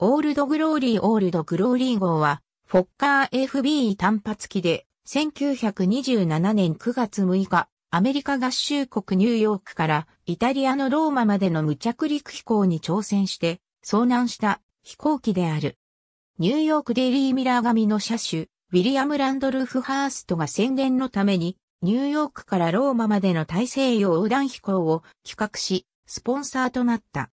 オールドグローリーオールドグローリー号は、フォッカー FB 単発機で、1927年9月6日、アメリカ合衆国ニューヨークからイタリアのローマまでの無着陸飛行に挑戦して遭難した飛行機である。ニューヨークデイリーミラー紙の車種、ウィリアム・ランドルフ・ハーストが宣伝のために、ニューヨークからローマまでの大西洋横断飛行を企画し、スポンサーとなった。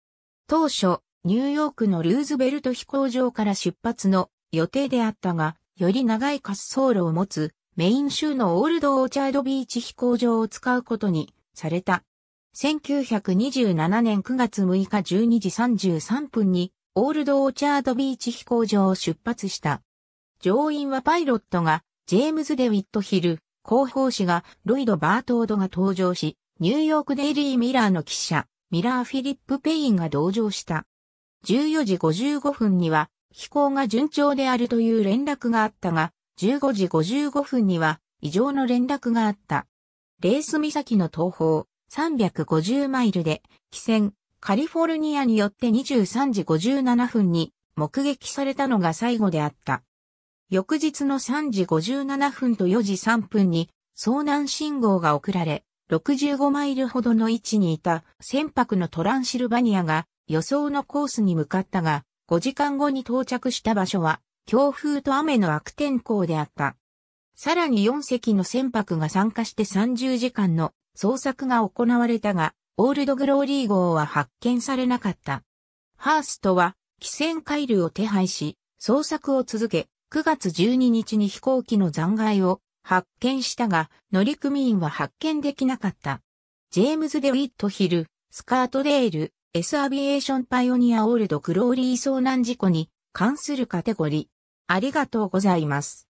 当初、ニューヨークのルーズベルト飛行場から出発の予定であったが、より長い滑走路を持つメイン州のオールド・オーチャード・ビーチ飛行場を使うことにされた。1927年9月6日12時33分にオールド・オーチャード・ビーチ飛行場を出発した。乗員はパイロットがジェームズ・デ・ウィット・ヒル、広報誌がロイド・バートードが登場し、ニューヨーク・デイリー・ミラーの記者、ミラー・フィリップ・ペインが同乗した。14時55分には飛行が順調であるという連絡があったが、15時55分には異常の連絡があった。レース岬の東方350マイルで、汽船カリフォルニアによって23時57分に目撃されたのが最後であった。翌日の3時57分と4時3分に遭難信号が送られ、65マイルほどの位置にいた船舶のトランシルバニアが予想のコースに向かったが、5時間後に到着した場所は、強風と雨の悪天候であった。さらに4隻の船舶が参加して30時間の捜索が行われたが、オールドグローリー号は発見されなかった。ハーストは、汽船回流を手配し、捜索を続け、9月12日に飛行機の残骸を発見したが、乗組員は発見できなかった。ジェームズ・デウィット・ヒル、スカート・デール、S アビエーションパイオニアオールドグローリー遭難事故に関するカテゴリー。ありがとうございます。